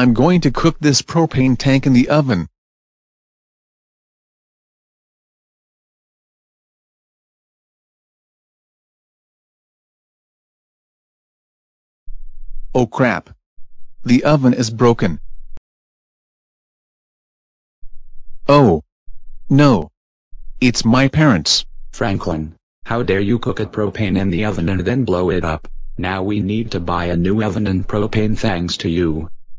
I'm going to cook this propane tank in the oven. Oh crap. The oven is broken. Oh. No. It's my parents. Franklin, how dare you cook a propane in the oven and then blow it up. Now we need to buy a new oven and propane thanks to you.